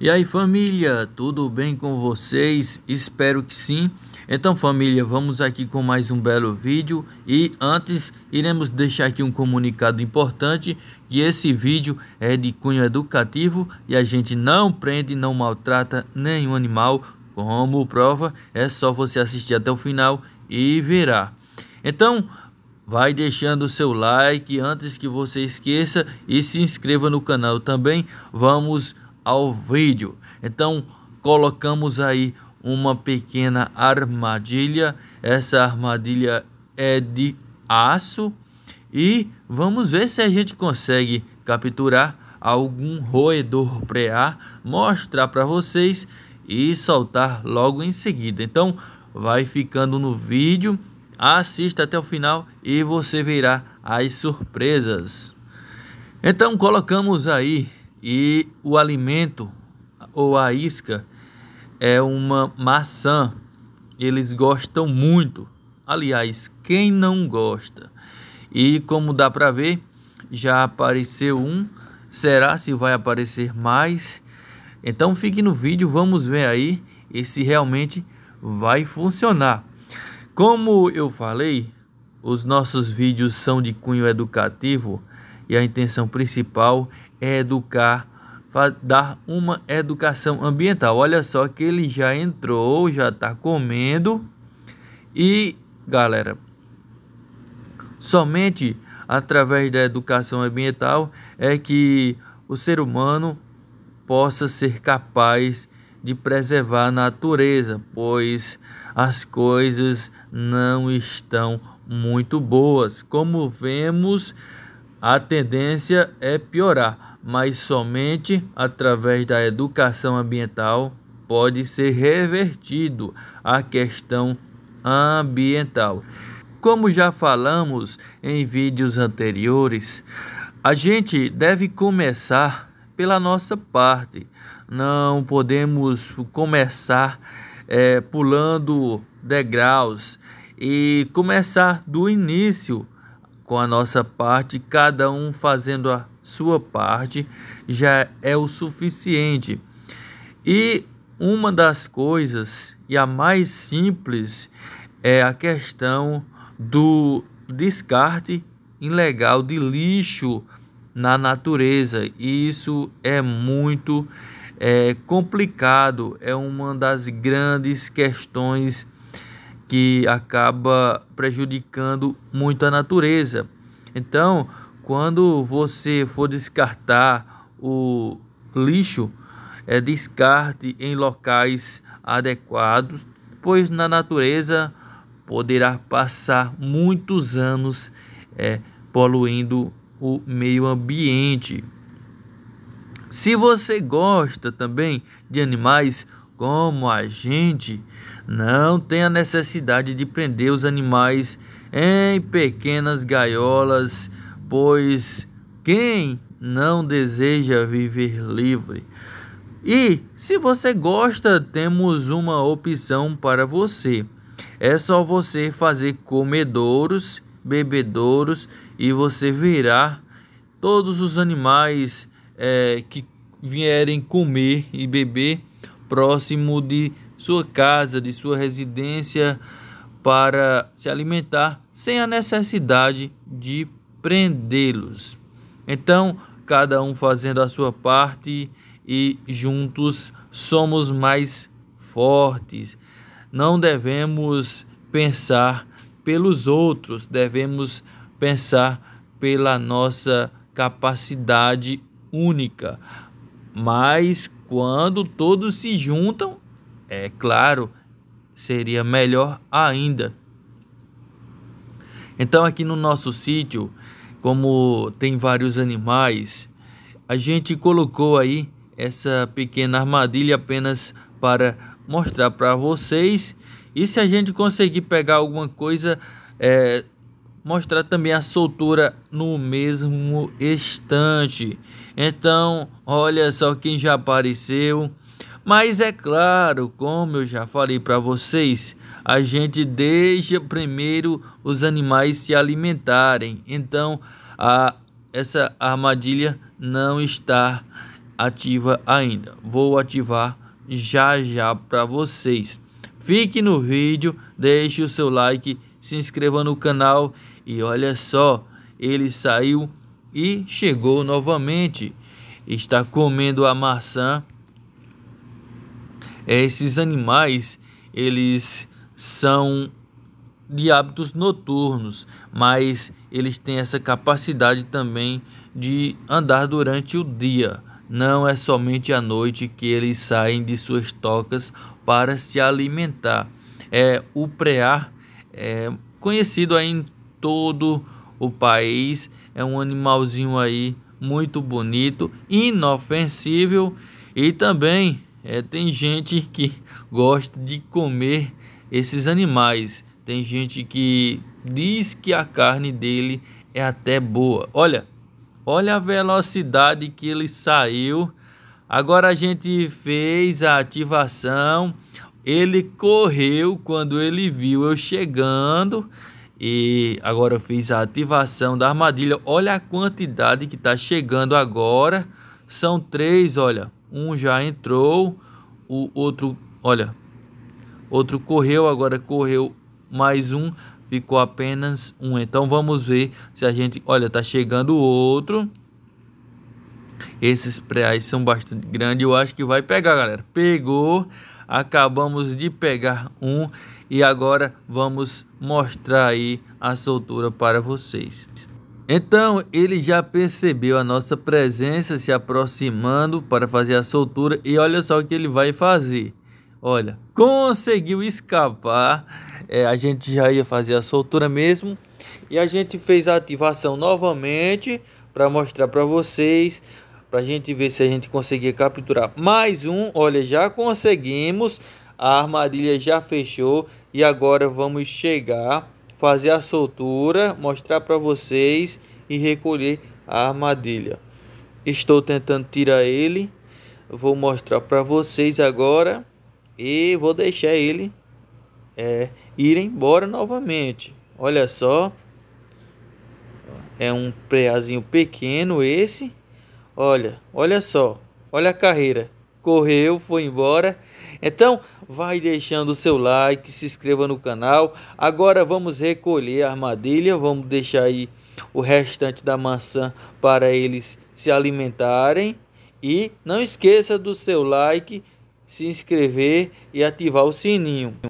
E aí, família, tudo bem com vocês? Espero que sim. Então, família, vamos aqui com mais um belo vídeo e antes iremos deixar aqui um comunicado importante que esse vídeo é de cunho educativo e a gente não prende, não maltrata nenhum animal. Como prova, é só você assistir até o final e verá. Então, Vai deixando o seu like antes que você esqueça e se inscreva no canal também. Vamos ao vídeo. Então, colocamos aí uma pequena armadilha. Essa armadilha é de aço e vamos ver se a gente consegue capturar algum roedor prear, mostrar para vocês e soltar logo em seguida. Então, vai ficando no vídeo, assista até o final e você verá as surpresas. Então, colocamos aí e o alimento ou a isca é uma maçã. Eles gostam muito. Aliás, quem não gosta? E como dá para ver, já apareceu um. Será se vai aparecer mais? Então fique no vídeo, vamos ver aí e se realmente vai funcionar. Como eu falei, os nossos vídeos são de cunho educativo e a intenção principal é é educar dar uma educação ambiental. Olha só que ele já entrou, já está comendo. E, galera, somente através da educação ambiental é que o ser humano possa ser capaz de preservar a natureza, pois as coisas não estão muito boas. Como vemos, a tendência é piorar, mas somente através da educação ambiental pode ser revertido a questão ambiental. Como já falamos em vídeos anteriores, a gente deve começar pela nossa parte. Não podemos começar é, pulando degraus e começar do início com a nossa parte, cada um fazendo a sua parte, já é o suficiente. E uma das coisas, e a mais simples, é a questão do descarte ilegal de lixo na natureza. E isso é muito é, complicado, é uma das grandes questões que acaba prejudicando muito a natureza. Então, quando você for descartar o lixo, é, descarte em locais adequados, pois na natureza poderá passar muitos anos é, poluindo o meio ambiente. Se você gosta também de animais, como a gente não tem a necessidade de prender os animais em pequenas gaiolas, pois quem não deseja viver livre? E se você gosta, temos uma opção para você. É só você fazer comedouros, bebedouros e você virá todos os animais é, que vierem comer e beber próximo de sua casa, de sua residência, para se alimentar sem a necessidade de prendê-los. Então, cada um fazendo a sua parte e juntos somos mais fortes. Não devemos pensar pelos outros, devemos pensar pela nossa capacidade única, mas quando todos se juntam, é claro, seria melhor ainda. Então, aqui no nosso sítio, como tem vários animais, a gente colocou aí essa pequena armadilha apenas para mostrar para vocês. E se a gente conseguir pegar alguma coisa é, mostrar também a soltura no mesmo estante. Então, olha só quem já apareceu. Mas é claro, como eu já falei para vocês, a gente deixa primeiro os animais se alimentarem. Então, a, essa armadilha não está ativa ainda. Vou ativar já já para vocês. Fique no vídeo, deixe o seu like, se inscreva no canal e olha só, ele saiu e chegou novamente. Está comendo a maçã. Esses animais, eles são de hábitos noturnos, mas eles têm essa capacidade também de andar durante o dia. Não é somente à noite que eles saem de suas tocas para se alimentar. É o prear, é conhecido aí em todo o país. É um animalzinho aí muito bonito, inofensível e também é, tem gente que gosta de comer esses animais. Tem gente que diz que a carne dele é até boa. Olha, olha a velocidade que ele saiu. Agora a gente fez a ativação. Ele correu quando ele viu eu chegando. E agora eu fiz a ativação da armadilha. Olha a quantidade que está chegando agora. São três, olha. Um já entrou. O outro, olha. Outro correu, agora correu mais um. Ficou apenas um. Então vamos ver se a gente... Olha, tá chegando outro. Esses pré são bastante grandes. Eu acho que vai pegar, galera. Pegou. Acabamos de pegar um e agora vamos mostrar aí a soltura para vocês. Então ele já percebeu a nossa presença se aproximando para fazer a soltura e olha só o que ele vai fazer. Olha, conseguiu escapar, é, a gente já ia fazer a soltura mesmo e a gente fez a ativação novamente para mostrar para vocês para a gente ver se a gente conseguir capturar mais um. Olha, já conseguimos, a armadilha já fechou e agora vamos chegar, fazer a soltura, mostrar para vocês e recolher a armadilha. Estou tentando tirar ele, vou mostrar para vocês agora e vou deixar ele é, ir embora novamente. Olha só, é um preazinho pequeno esse Olha, olha só, olha a carreira. Correu, foi embora. Então, vai deixando o seu like, se inscreva no canal. Agora vamos recolher a armadilha, vamos deixar aí o restante da maçã para eles se alimentarem. E não esqueça do seu like, se inscrever e ativar o sininho.